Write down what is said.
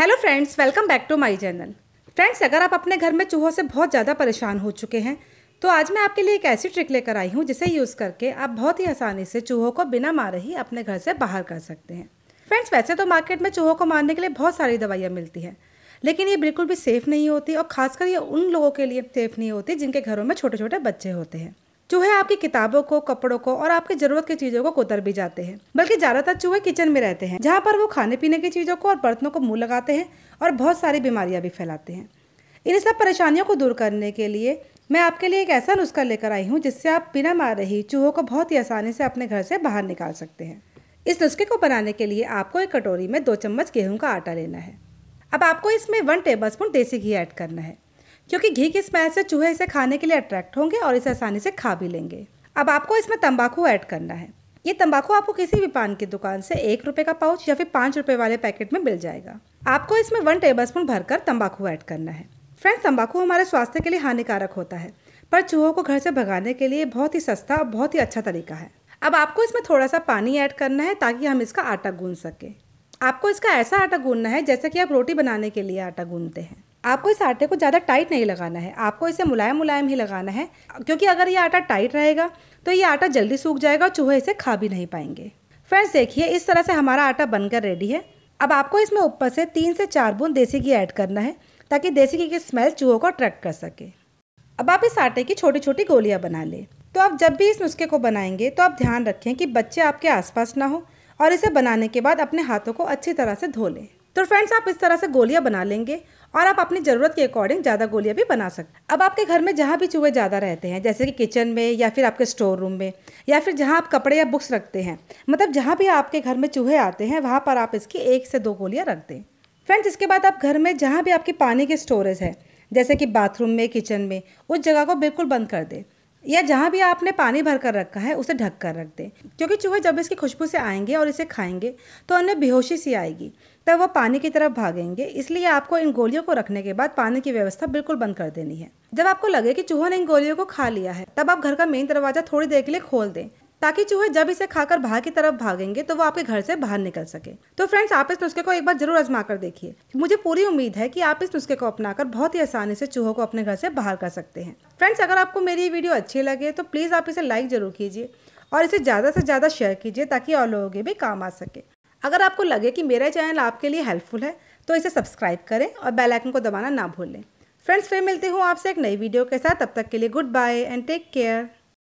hello friends welcome back to my channel friends अगर आप अपने घर में चूहों से बहुत ज़्यादा परेशान हो चुके हैं तो आज मैं आपके लिए एक ऐसी ट्रिक लेकर आई हूँ जिसे यूज़ करके आप बहुत ही आसानी से चूहों को बिना मारे ही अपने घर से बाहर कर सकते हैं फ्रेंड्स वैसे तो मार्केट में चूहों को मारने के लिए बहुत सारी दवाइयाँ मिलती हैं लेकिन ये बिल्कुल भी सेफ़ नहीं होती और ख़ासकर ये उन लोगों के लिए सेफ़ नहीं होती जिनके घरों में छोटे छोटे बच्चे होते हैं चूहे आपकी किताबों को कपड़ों को और आपकी जरूरत की चीजों को कोतर भी जाते हैं बल्कि ज्यादातर चूहे किचन में रहते हैं जहाँ पर वो खाने पीने की चीजों को और बर्तनों को मुंह लगाते हैं और बहुत सारी बीमारियां भी फैलाते हैं इन सब परेशानियों को दूर करने के लिए मैं आपके लिए एक ऐसा नुस्खा लेकर आई हूँ जिससे आप बिना मार रही चूहों को बहुत ही आसानी से अपने घर से बाहर निकाल सकते हैं इस नुस्खे को बनाने के लिए आपको एक कटोरी में दो चम्मच गेहूं का आटा लेना है अब आपको इसमें वन टेबल स्पून देसी घी ऐड करना है क्योंकि घी की स्मेल से चूहे इसे खाने के लिए अट्रैक्ट होंगे और इसे आसानी से खा भी लेंगे अब आपको इसमें तंबाकू ऐड करना है ये तंबाकू आपको किसी भी पान की दुकान से एक रुपए का पाउच या फिर पाँच रुपए वाले पैकेट में मिल जाएगा आपको इसमें वन टेबल स्पून भरकर तंबाकू ऐड करना है फ्रेंड्स तंबाकू हमारे स्वास्थ्य के लिए हानिकारक होता है पर चूहों को घर से भगाने के लिए बहुत ही सस्ता और बहुत ही अच्छा तरीका है अब आपको इसमें थोड़ा सा पानी ऐड करना है ताकि हम इसका आटा गूंद सकें आपको इसका ऐसा आटा गूंदना है जैसा कि आप रोटी बनाने के लिए आटा गूंदते हैं आपको इस आटे को ज़्यादा टाइट नहीं लगाना है आपको इसे मुलायम मुलायम ही लगाना है क्योंकि अगर ये आटा टाइट रहेगा तो ये आटा जल्दी सूख जाएगा और चूहे इसे खा भी नहीं पाएंगे फ्रेंड्स देखिए इस तरह से हमारा आटा बनकर रेडी है अब आपको इसमें ऊपर से तीन से चार बूंद देसी घी ऐड करना है ताकि देसी घी की स्मेल चूहों को अट्रैक्ट कर सके अब आप इस आटे की छोटी छोटी गोलियाँ बना लें तो आप जब भी इस नुस्खे को बनाएंगे तो आप ध्यान रखें कि बच्चे आपके आसपास ना हो और इसे बनाने के बाद अपने हाथों को अच्छी तरह से धो लें तो फ्रेंड्स आप इस तरह से गोलियाँ बना लेंगे और आप अपनी ज़रूरत के अकॉर्डिंग ज़्यादा गोलियाँ भी बना सकते अब आपके घर में जहाँ भी चूहे ज़्यादा रहते हैं जैसे कि किचन में या फिर आपके स्टोर रूम में या फिर जहाँ आप कपड़े या बुक्स रखते हैं मतलब जहाँ भी आपके घर में चूहे आते हैं वहाँ पर आप इसकी एक से दो गोलियाँ रख दें फ्रेंड्स इसके बाद आप घर में जहाँ भी आपकी पानी के स्टोरेज है जैसे कि बाथरूम में किचन में उस जगह को बिल्कुल बंद कर दें या जहाँ भी आपने पानी भर कर रखा है उसे ढक कर रख दें क्योंकि चूहे जब इसकी खुशबू से आएंगे और इसे खाएंगे तो उन्हें बेहोशी सी आएगी तब वह पानी की तरफ भागेंगे इसलिए आपको इन गोलियों को रखने के बाद पानी की व्यवस्था बिल्कुल बंद कर देनी है जब आपको लगे कि चूहों ने इन गोलियों को खा लिया है तब आप घर का मेन दरवाजा थोड़ी देर के लिए खोल दें ताकि चूहे जब इसे खाकर बाहर की तरफ भागेंगे तो वो आपके घर से बाहर निकल सके तो फ्रेंड्स आप इस नुस्खे को एक बार जरूर आजमा कर देखिए मुझे पूरी उम्मीद है कि आप इस नुस्खे को अपनाकर बहुत ही आसानी से चूहों को अपने घर से बाहर कर सकते हैं फ्रेंड्स अगर आपको मेरी ये वीडियो अच्छी लगे तो प्लीज़ आप इसे लाइक जरूर कीजिए और इसे ज़्यादा से ज़्यादा शेयर कीजिए ताकि और लोगों के भी काम आ सके अगर आपको लगे कि मेरा चैनल आपके लिए हेल्पफुल है तो इसे सब्सक्राइब करें और बेल आइकन को दबाना ना भूलें फ्रेंड्स फिर मिलती हूँ आपसे एक नई वीडियो के साथ तब तक के लिए goodbye and take care